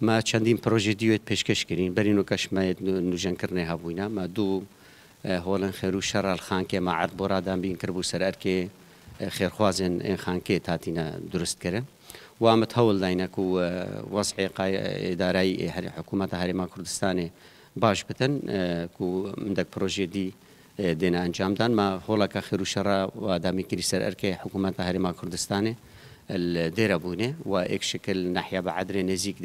ما چندین پروژه دیویت پیشکش کردیم برین و کشمه نوجن کرنه هبوینا ما دو هولن خیرو شرال خان که ما عرض برادان بین کربو سرار که خیرخوازن این خان که تاتینا درست کرد و امت هول داینک و وضع اداره حکومت هریما کردستان باش بتن کو مندک پروژه دی دین انجام دان ما هولا که خیرو شرال و دامی کری سرار که حکومت هریما کردستانه الديرابونه بوونێ و ئێک شکل ناحیا بە عادرێ نزیک